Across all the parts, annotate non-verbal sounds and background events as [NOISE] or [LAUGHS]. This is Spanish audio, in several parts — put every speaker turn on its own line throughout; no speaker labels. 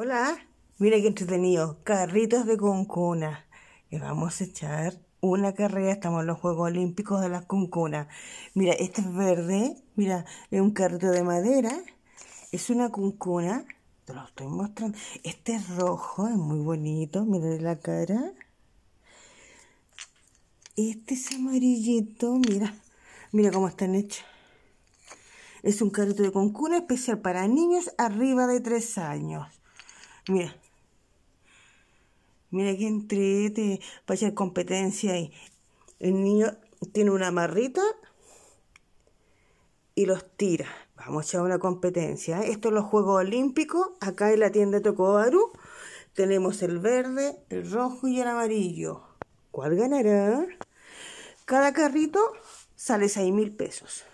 Hola, mira qué entretenido, carritos de concuna. Y vamos a echar una carrera, estamos en los Juegos Olímpicos de las concunas. Mira, este es verde, mira, es un carrito de madera, es una concuna. te lo estoy mostrando. Este es rojo, es muy bonito, mira la cara. Este es amarillito, mira, mira cómo están hechos. Es un carrito de concuna especial para niños arriba de 3 años. Mira. Mira que entrete a ser competencia ahí. El niño tiene una marrita y los tira. Vamos a echar una competencia. ¿eh? Esto es los Juegos Olímpicos. Acá en la tienda Tocobaru tenemos el verde, el rojo y el amarillo. ¿Cuál ganará? Cada carrito sale seis mil pesos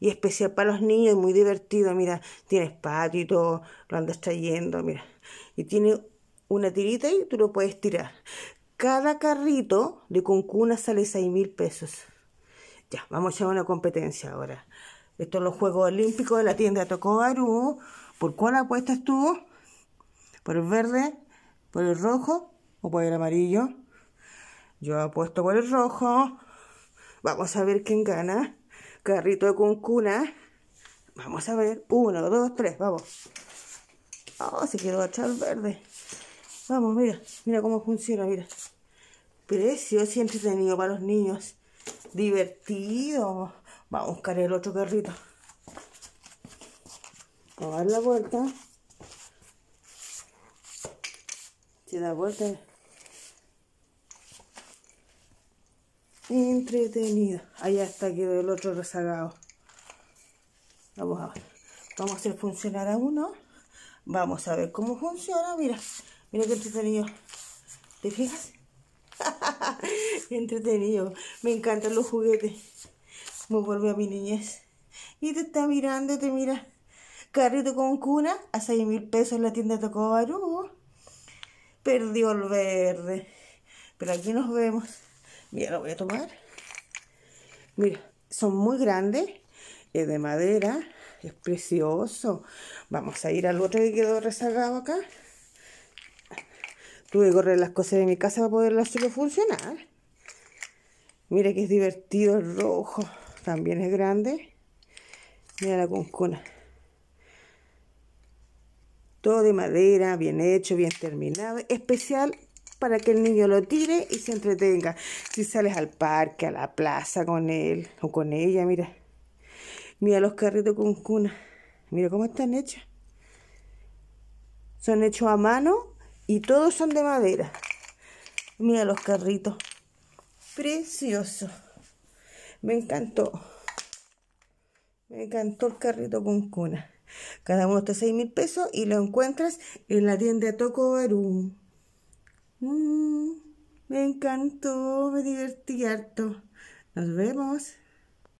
y especial para los niños muy divertido. Mira, tienes patito, lo andas trayendo, mira. Y tiene una tirita y tú lo puedes tirar. Cada carrito de cuna sale 6 mil pesos. Ya, vamos a una competencia ahora. Esto es los Juegos Olímpicos de la tienda Tocobarú. ¿Por cuál apuestas tú? ¿Por el verde? ¿Por el rojo? ¿O por el amarillo? Yo apuesto por el rojo. Vamos a ver quién gana carrito de cuncuna. Vamos a ver. Uno, dos, tres, vamos. Oh, se quedó echar verde. Vamos, mira, mira cómo funciona, mira. Precioso y entretenido para los niños. Divertido. Vamos a buscar el otro carrito. Vamos a dar la vuelta. Se da vuelta. entretenido. Allá está quedó el otro rezagado. Vamos a ver. Vamos a hacer funcionar a uno. Vamos a ver cómo funciona. Mira, mira qué entretenido. ¿Te fijas? [LAUGHS] entretenido. Me encantan los juguetes. Me vuelve a mi niñez. Y te está mirando, te mira. Carrito con cuna a 6 mil pesos en la tienda Tocobarú. Perdió el verde. Pero aquí nos vemos. Mira, lo voy a tomar. Mira, son muy grandes. Es eh, de madera. Es precioso. Vamos a ir al otro que quedó rezagado acá. Tuve que correr las cosas de mi casa para poderlas hacerlo funcionar. Mira que es divertido el rojo. También es grande. Mira la concona. Todo de madera, bien hecho, bien terminado. Especial para que el niño lo tire y se entretenga. Si sales al parque, a la plaza con él o con ella, mira. Mira los carritos con cuna. Mira cómo están hechos. Son hechos a mano y todos son de madera. Mira los carritos. Precioso. Me encantó. Me encantó el carrito con cuna. Cada uno está 6 mil pesos y lo encuentras en la tienda Toco Barum. Me encantó, me divertí harto. Nos vemos.